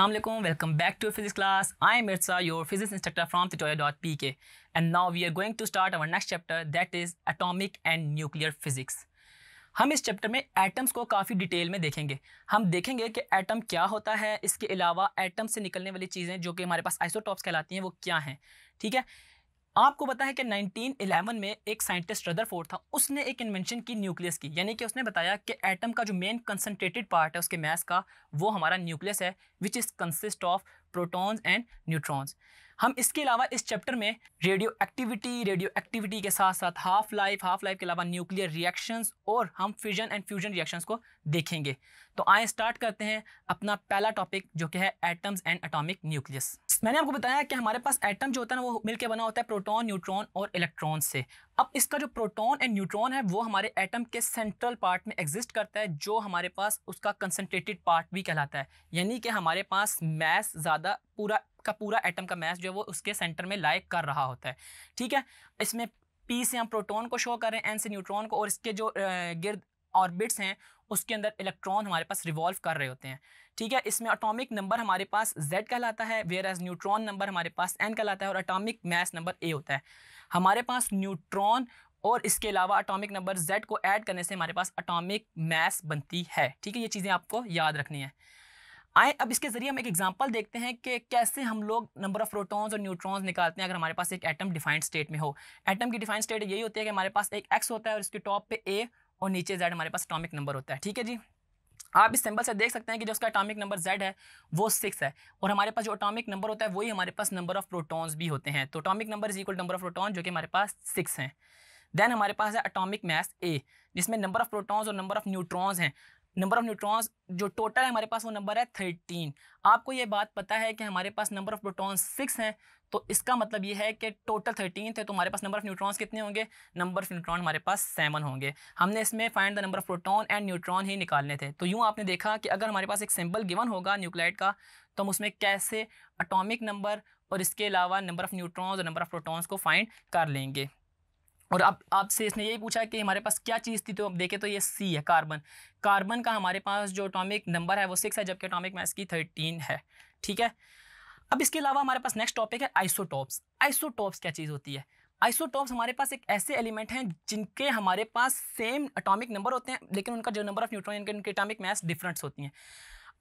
Aslam welcome back to physics class I am Mirza your physics instructor from tutor dot P K and now we are going to start our next chapter that is atomic and nuclear physics हम इस chapter में atoms को काफ़ी detail में देखेंगे हम देखेंगे कि एटम क्या होता है इसके अलावा एटम से निकलने वाली चीज़ें जो कि हमारे पास आइसोटॉप्स कहलाती हैं वो क्या हैं ठीक है आपको पता है कि 1911 में एक साइंटिस्ट रदरफोर्ड था उसने एक इन्वेंशन की न्यूक्लियस की यानी कि उसने बताया कि एटम का जो मेन कंसनट्रेटेड पार्ट है उसके मैस का वो हमारा न्यूक्लियस है which is consist of protons and neutrons हम इसके अलावा इस चैप्टर में रेडियो एक्टिविटी रेडियो एक्टिविटी के साथ साथ हाफ लाइफ हाफ लाइफ के अलावा न्यूक्लियर रिएक्शंस और हम फ्यूजन एंड फ्यूजन रिएक्शंस को देखेंगे तो आए स्टार्ट करते हैं अपना पहला टॉपिक जो कि है एटम्स एंड एटॉमिक न्यूक्लियस मैंने आपको बताया कि हमारे पास एटम जो होता है ना वो मिलकर बना होता है प्रोटोन न्यूट्रॉन और इलेक्ट्रॉन से अब इसका जो प्रोटोन एंड न्यूट्रॉन है वो हमारे एटम के सेंट्रल पार्ट में एग्जिस्ट करता है जो हमारे पास उसका कंसनट्रेटेड पार्ट भी कहलाता है यानी कि हमारे पास मैथ ज़्यादा ज़्यादा पूरा का पूरा एटम का मैस जो है वो उसके सेंटर में लाइक कर रहा होता है ठीक है इसमें पी से हम प्रोटोन को शो करें एन से न्यूट्रॉन को और इसके जो गिर्द ऑर्बिट्स हैं उसके अंदर इलेक्ट्रॉन हमारे पास रिवॉल्व कर रहे होते हैं ठीक है इसमें अटोमिक नंबर हमारे पास जेड कहलाता है वेयर एज न्यूट्रॉन नंबर हमारे पास एन कहलाता है और अटोमिक मैस नंबर ए होता है हमारे पास न्यूट्रॉन और इसके अलावा अटोमिक नंबर जेड को ऐड करने से हमारे पास अटोमिक मैस बनती है ठीक है ये चीज़ें आपको याद रखनी है आए अब इसके ज़रिए हम एक एग्जांपल देखते हैं कि कैसे हम लोग नंबर ऑफ़ प्रोटॉन्स और न्यूट्रॉन्स निकालते हैं अगर हमारे पास एक एटम डिफाइंड स्टेट में हो एटम की डिफाइंड स्टेट यही होती है कि हमारे पास एक एक्स होता है और इसके टॉप पे ए और नीचे जेड हमारे पास अटोमिक नंबर होता है ठीक है जी आप इस सिंबल से देख सकते हैं कि जो उसका अटोमिक नंबर जेड है वो सिक्स है और हमारे पास जो अटोमिक नंबर होता है वही हमारे पास नंबर ऑफ प्रोटॉन्स भी होते हैं तो atomic number is equal number of proton जो कि हमारे पास सिक्स हैं देन हमारे पास है अटोमिक मैस ए जिसमें नंबर ऑफ प्रोटॉन्स और नंबर ऑफ न्यूट्रॉन्स हैं नंबर ऑफ न्यूट्रॉन्स जो टोटल है हमारे पास वो नंबर है थर्टीन आपको ये बात पता है कि हमारे पास नंबर ऑफ प्रोटॉन्स सिक्स हैं तो इसका मतलब ये है कि टोटल थर्टीन थे तो हमारे पास नंबर ऑफ न्यूट्रॉन्स कितने होंगे नंबर ऑफ न्यूट्रॉन हमारे पास सेवन होंगे हमने इसमें find the number of proton and neutron ही निकालने थे तो यूँ आपने देखा कि अगर हमारे पास एक सिंबल गिवन होगा न्यूक्लाइड का तो हम उसमें कैसे अटोमिक नंबर और इसके अलावा नंबर ऑफ़ न्यूट्रॉन्स और नंबर ऑफ़ प्रोटॉन्स को फाइंड कर लेंगे और अब आपसे इसने यही पूछा कि हमारे पास क्या चीज़ थी तो अब देखें तो ये सी है कार्बन कार्बन का हमारे पास जो अटोमिक नंबर है वो सिक्स है जबकि अटोमिक मैस की थर्टीन है ठीक है अब इसके अलावा हमारे पास नेक्स्ट टॉपिक है आइसोटॉप्स आइसोटॉप्स क्या चीज़ होती है आइसोटॉप्स हमारे पास एक ऐसे एलिमेंट हैं जिनके हमारे पास सेम अटोमिक नंबर होते हैं लेकिन उनका जो नंबर ऑफ न्यूट्रॉन इनके उनके अटोमिक मैस डिफरेंट्स होती हैं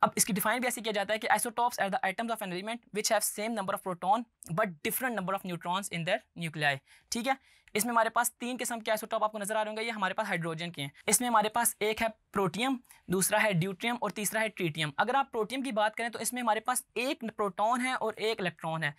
अब इसकी डिफाइन भी ऐसे किया जाता है कि isotopes at the atoms of an element which have same number of proton but different number of neutrons in their nuclei ठीक है इसमें हमारे पास तीन किस्म के आइसोटॉप आपको नजर आ रहे होंगे ये हमारे पास हाइड्रोजन के हैं इसमें हमारे पास एक है प्रोटियम दूसरा है ड्यूट्रियम और तीसरा है ट्रीटियम अगर आप प्रोटियम की बात करें तो इसमें हमारे पास एक प्रोटॉन है और एक इलेक्ट्रॉन है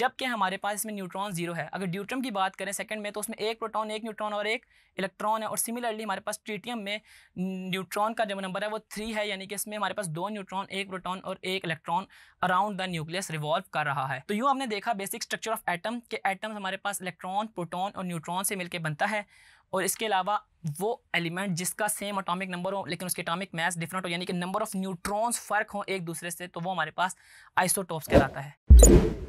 जबकि हमारे पास इसमें न्यूट्रॉन जीरो है अगर ड्यूट्रियम की बात करें सेकंड में तो उसमें एक प्रोटॉन एक न्यूट्रॉन और एक इलेक्ट्रॉन है और सिमिलरली हमारे पास ट्रीटियम में न्यूट्रॉन का जो नंबर है वो थ्री है यानी कि इसमें हमारे पास दो न्यूट्रॉन एक प्रोटॉन और एक electron around the nucleus revolve कर रहा है तो यू हमने देखा बेसिक स्ट्रक्चर ऑफ एटम के एटम्स हमारे पास इलेक्ट्रॉन प्रोटोन और न्यूट्रॉन से मिलकर बनता है और इसके अलावा वो एलिमेंट जिसका सेम अटोमिक नंबर हो लेकिन उसके अटोमिक मैस डिफरेंट हो यानी कि नंबर ऑफ न्यूट्रॉन्स फ़र्क हो एक दूसरे से तो वो हमारे पास आइसोटॉप्स कहलाता है